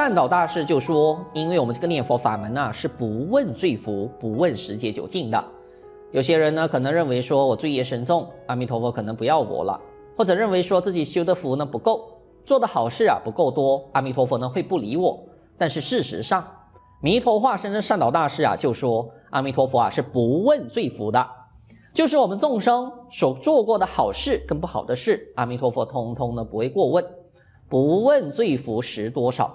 善导大师就说：“因为我们这个念佛法门呢，是不问罪福、不问时节久近的。有些人呢，可能认为说我罪业深重，阿弥陀佛可能不要我了；或者认为说自己修的福呢不够，做的好事啊不够多，阿弥陀佛呢会不理我。但是事实上，弥陀化身的善导大师啊就说，阿弥陀佛啊是不问罪福的，就是我们众生所做过的好事跟不好的事，阿弥陀佛通通呢不会过问，不问罪福时多少。”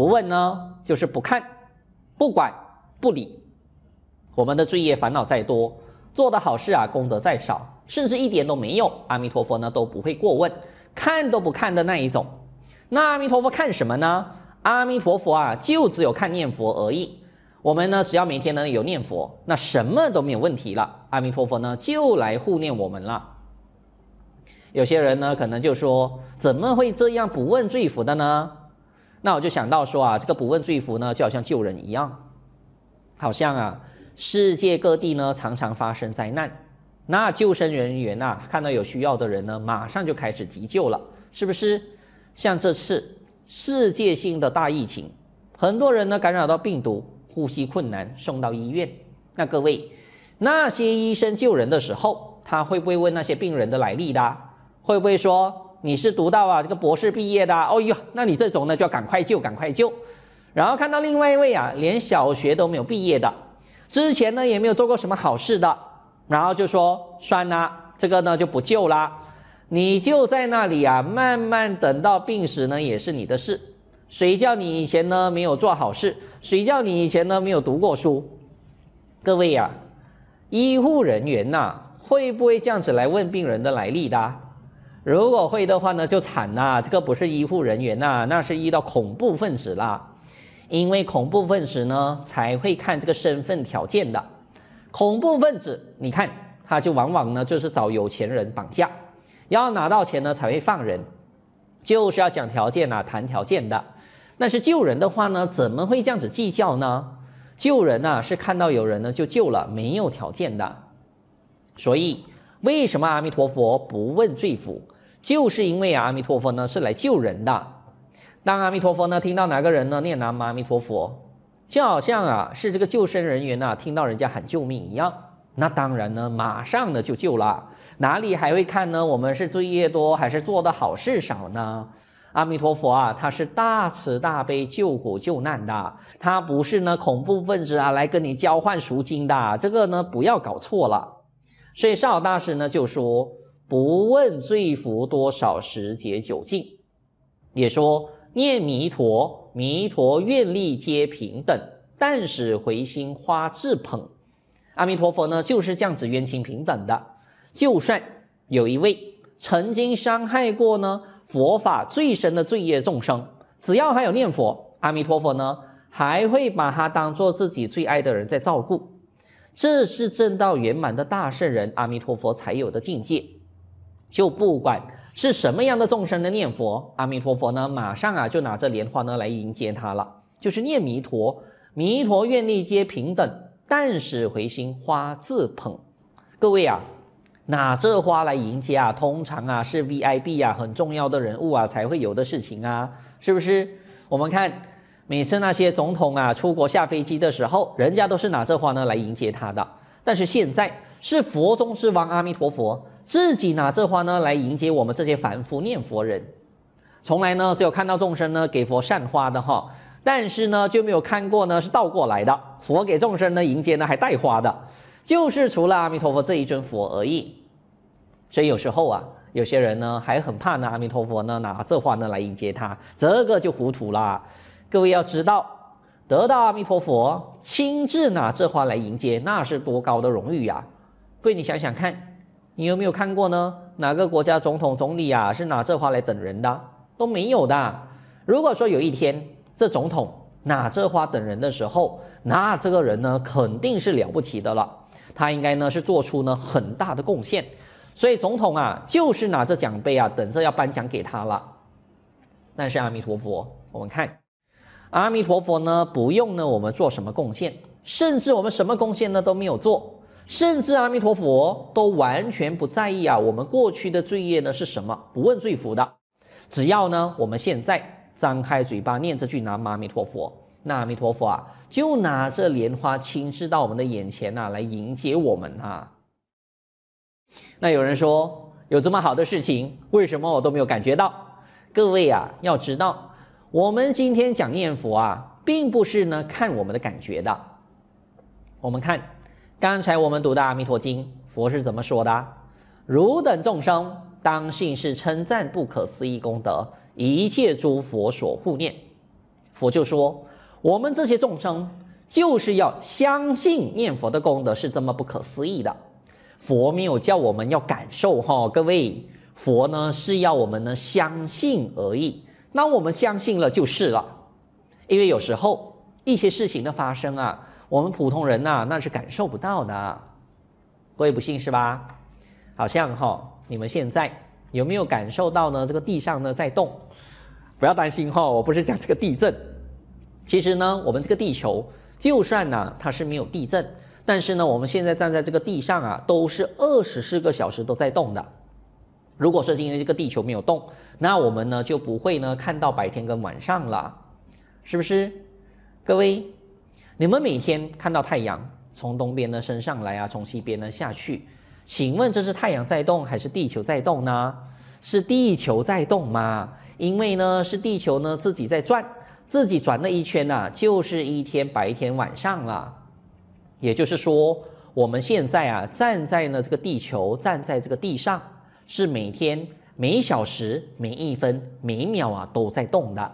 不问呢，就是不看，不管不理。我们的罪业烦恼再多，做的好事啊功德再少，甚至一点都没有，阿弥陀佛呢都不会过问，看都不看的那一种。那阿弥陀佛看什么呢？阿弥陀佛啊，就只有看念佛而已。我们呢，只要每天呢有念佛，那什么都没有问题了。阿弥陀佛呢就来护念我们了。有些人呢可能就说，怎么会这样不问罪福的呢？那我就想到说啊，这个不问罪福呢，就好像救人一样，好像啊，世界各地呢常常发生灾难，那救生人员呐看到有需要的人呢，马上就开始急救了，是不是？像这次世界性的大疫情，很多人呢感染到病毒，呼吸困难，送到医院。那各位，那些医生救人的时候，他会不会问那些病人的来历的？会不会说？你是读到啊这个博士毕业的，哦哟，那你这种呢就要赶快救，赶快救。然后看到另外一位啊，连小学都没有毕业的，之前呢也没有做过什么好事的，然后就说算啦，这个呢就不救啦，你就在那里啊慢慢等到病死呢也是你的事。谁叫你以前呢没有做好事？谁叫你以前呢没有读过书？各位呀，医护人员呐，会不会这样子来问病人的来历的？如果会的话呢，就惨啦！这个不是医护人员呐，那是遇到恐怖分子啦。因为恐怖分子呢，才会看这个身份条件的。恐怖分子，你看他就往往呢，就是找有钱人绑架，要拿到钱呢才会放人，就是要讲条件啊，谈条件的。那是救人的话呢，怎么会这样子计较呢？救人呐，是看到有人呢就救了，没有条件的。所以。为什么阿弥陀佛不问罪福？就是因为啊，阿弥陀佛呢是来救人的。当阿弥陀佛呢听到哪个人呢念南无阿弥陀佛，就好像啊是这个救生人员呢听到人家喊救命一样。那当然呢，马上呢就救了，哪里还会看呢？我们是罪业多还是做的好事少呢？阿弥陀佛啊，他是大慈大悲救苦救难的，他不是呢恐怖分子啊来跟你交换赎金的。这个呢不要搞错了。所以少大师呢就说：“不问罪福多少，时劫久近，也说念弥陀，弥陀愿力皆平等。但使回心花自捧，阿弥陀佛呢就是这样子冤亲平等的。就算有一位曾经伤害过呢佛法最深的罪业众生，只要还有念佛，阿弥陀佛呢还会把他当做自己最爱的人在照顾。”这是正道圆满的大圣人阿弥陀佛才有的境界，就不管是什么样的众生的念佛阿弥陀佛呢，马上啊就拿着莲花呢来迎接他了，就是念弥陀，弥陀愿力皆平等，但使回心花自捧。各位啊，拿这花来迎接啊，通常啊是 V I B 啊很重要的人物啊才会有的事情啊，是不是？我们看。每次那些总统啊出国下飞机的时候，人家都是拿这花呢来迎接他的。但是现在是佛中之王阿弥陀佛自己拿这花呢来迎接我们这些凡夫念佛人。从来呢只有看到众生呢给佛善花的哈，但是呢就没有看过呢是倒过来的佛给众生呢迎接呢还带花的，就是除了阿弥陀佛这一尊佛而已。所以有时候啊，有些人呢还很怕呢阿弥陀佛呢拿这花呢来迎接他，这个就糊涂啦。各位要知道，得到阿弥陀佛亲自拿这花来迎接，那是多高的荣誉呀！各位，你想想看，你有没有看过呢？哪个国家总统、总理啊，是拿这花来等人的？都没有的。如果说有一天这总统拿这花等人的时候，那这个人呢，肯定是了不起的了。他应该呢是做出呢很大的贡献。所以总统啊，就是拿着奖杯啊，等着要颁奖给他了。但是阿弥陀佛，我们看。阿弥陀佛呢？不用呢，我们做什么贡献？甚至我们什么贡献呢都没有做，甚至阿弥陀佛都完全不在意啊！我们过去的罪业呢是什么？不问罪福的，只要呢我们现在张开嘴巴念这句南无阿弥陀佛，那阿弥陀佛啊就拿着莲花亲视到我们的眼前呐，来迎接我们啊！那有人说有这么好的事情，为什么我都没有感觉到？各位啊，要知道。我们今天讲念佛啊，并不是呢看我们的感觉的。我们看刚才我们读的《阿弥陀经》，佛是怎么说的？“汝等众生，当信是称赞不可思议功德，一切诸佛所护念。”佛就说，我们这些众生就是要相信念佛的功德是这么不可思议的。佛没有叫我们要感受哈，各位，佛呢是要我们呢相信而已。那我们相信了就是了，因为有时候一些事情的发生啊，我们普通人呐那是感受不到的，我也不信是吧？好像哈，你们现在有没有感受到呢？这个地上呢在动？不要担心哈，我不是讲这个地震。其实呢，我们这个地球就算呢它是没有地震，但是呢我们现在站在这个地上啊，都是二十四个小时都在动的。如果说今天这个地球没有动，那我们呢就不会呢看到白天跟晚上了，是不是？各位，你们每天看到太阳从东边呢升上来啊，从西边呢下去，请问这是太阳在动还是地球在动呢？是地球在动吗？因为呢是地球呢自己在转，自己转了一圈呐，就是一天白天晚上了。也就是说，我们现在啊站在呢这个地球，站在这个地上，是每天。每小时、每一分、每一秒啊，都在动的。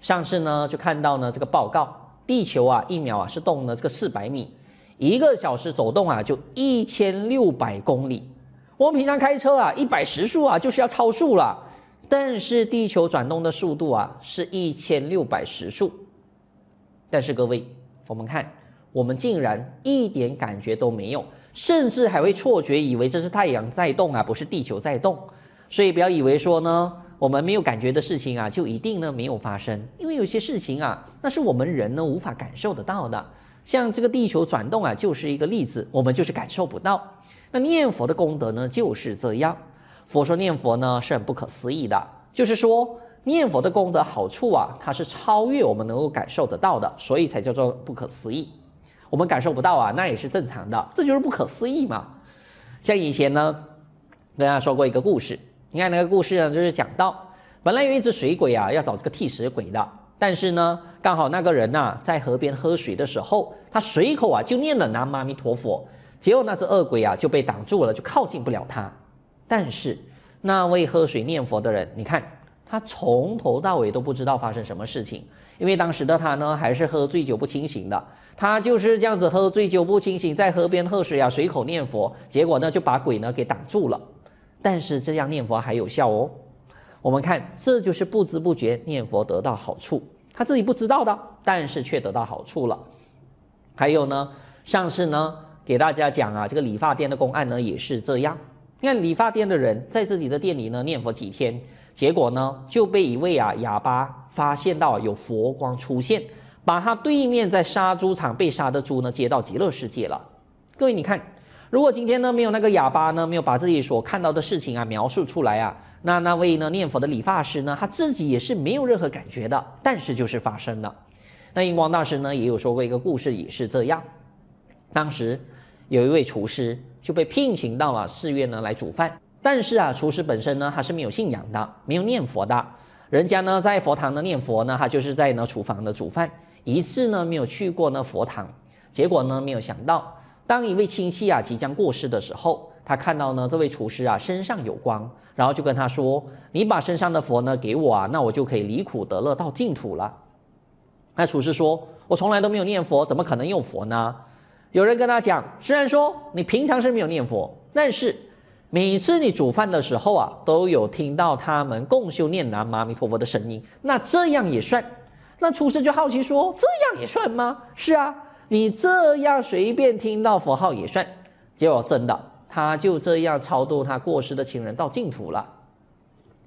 上次呢，就看到呢这个报告，地球啊，一秒啊是动了这个四百米，一个小时走动啊就一千六百公里。我们平常开车啊，一百时速啊就是要超速了。但是地球转动的速度啊是一千六百时速。但是各位，我们看，我们竟然一点感觉都没有，甚至还会错觉，以为这是太阳在动啊，不是地球在动。所以不要以为说呢，我们没有感觉的事情啊，就一定呢没有发生。因为有些事情啊，那是我们人呢无法感受得到的。像这个地球转动啊，就是一个例子，我们就是感受不到。那念佛的功德呢，就是这样。佛说念佛呢是很不可思议的，就是说念佛的功德好处啊，它是超越我们能够感受得到的，所以才叫做不可思议。我们感受不到啊，那也是正常的，这就是不可思议嘛。像以前呢，跟大家说过一个故事。你看那个故事呢，就是讲到，本来有一只水鬼啊，要找这个替死鬼的，但是呢，刚好那个人呐，在河边喝水的时候，他随口啊就念了南无阿弥陀佛，结果那只恶鬼啊就被挡住了，就靠近不了他。但是那位喝水念佛的人，你看他从头到尾都不知道发生什么事情，因为当时的他呢，还是喝醉酒不清醒的，他就是这样子喝醉酒不清醒，在河边喝水啊，随口念佛，结果呢就把鬼呢给挡住了。但是这样念佛还有效哦，我们看这就是不知不觉念佛得到好处，他自己不知道的，但是却得到好处了。还有呢，上次呢给大家讲啊，这个理发店的公案呢也是这样。你看理发店的人在自己的店里呢念佛几天，结果呢就被一位啊哑巴发现到有佛光出现，把他对面在杀猪场被杀的猪呢接到极乐世界了。各位你看。如果今天呢没有那个哑巴呢，没有把自己所看到的事情啊描述出来啊，那那位呢念佛的理发师呢，他自己也是没有任何感觉的，但是就是发生了。那印光大师呢也有说过一个故事，也是这样。当时有一位厨师就被聘请到了寺院呢来煮饭，但是啊厨师本身呢他是没有信仰的，没有念佛的。人家呢在佛堂呢念佛呢，他就是在呢厨房的煮饭，一次呢没有去过呢佛堂，结果呢没有想到。当一位亲戚啊即将过世的时候，他看到呢这位厨师啊身上有光，然后就跟他说：“你把身上的佛呢给我啊，那我就可以离苦得乐到净土了。”那厨师说：“我从来都没有念佛，怎么可能有佛呢？”有人跟他讲：“虽然说你平常是没有念佛，但是每次你煮饭的时候啊，都有听到他们共修念南无阿弥陀佛的声音，那这样也算。”那厨师就好奇说：“这样也算吗？”“是啊。”你这样随便听到佛号也算，结果真的，他就这样超度他过世的亲人到净土了。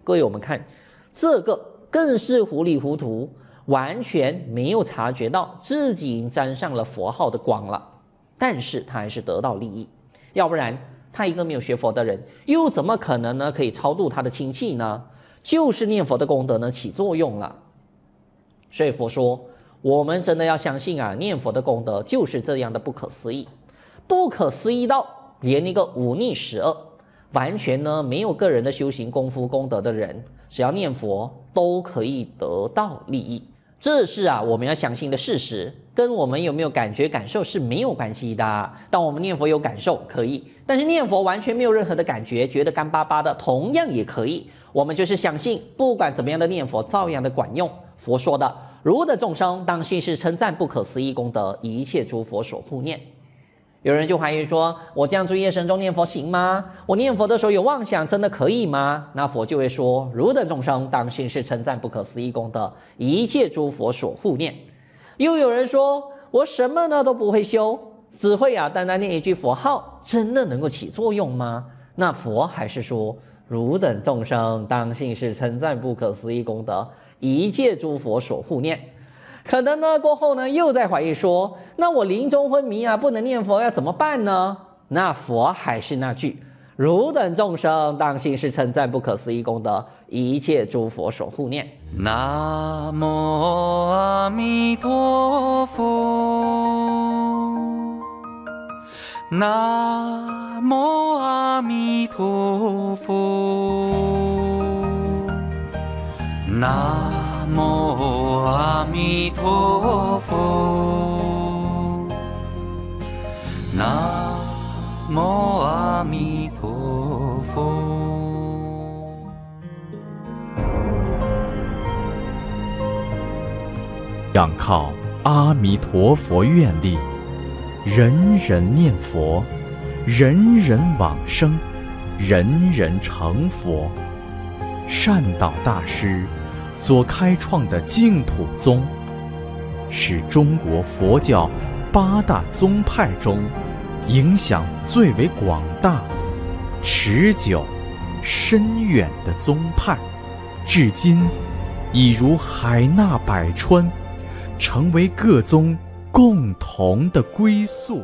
各位，我们看这个更是糊里糊涂，完全没有察觉到自己已经沾上了佛号的光了。但是他还是得到利益，要不然他一个没有学佛的人，又怎么可能呢？可以超度他的亲戚呢？就是念佛的功德呢起作用了。所以佛说。我们真的要相信啊，念佛的功德就是这样的不可思议，不可思议到连一个忤逆十恶，完全呢没有个人的修行功夫功德的人，只要念佛都可以得到利益。这是啊我们要相信的事实，跟我们有没有感觉感受是没有关系的。当我们念佛有感受可以，但是念佛完全没有任何的感觉，觉得干巴巴的，同样也可以。我们就是相信，不管怎么样的念佛，照样的管用。佛说的，如的众生当信是称赞不可思议功德，一切诸佛所护念。有人就怀疑说，我这样子夜深中念佛行吗？我念佛的时候有妄想，真的可以吗？那佛就会说，如等众生当信是称赞不可思议功德，一切诸佛所护念。又有人说，我什么呢都不会修，只会啊单单念一句佛号，真的能够起作用吗？那佛还是说，如等众生当信是称赞不可思议功德。一切诸佛所护念，可能呢过后呢又在怀疑说，那我临终昏迷啊，不能念佛，要怎么办呢？那佛还是那句，汝等众生当心是称赞不可思议功德，一切诸佛所护念。南无阿弥陀佛，南无阿弥陀佛。南无阿弥陀佛，南无阿弥陀佛。仰靠阿弥陀佛愿力，人人念佛，人人往生，人人成佛。善导大师。所开创的净土宗，是中国佛教八大宗派中影响最为广大、持久、深远的宗派，至今已如海纳百川，成为各宗共同的归宿。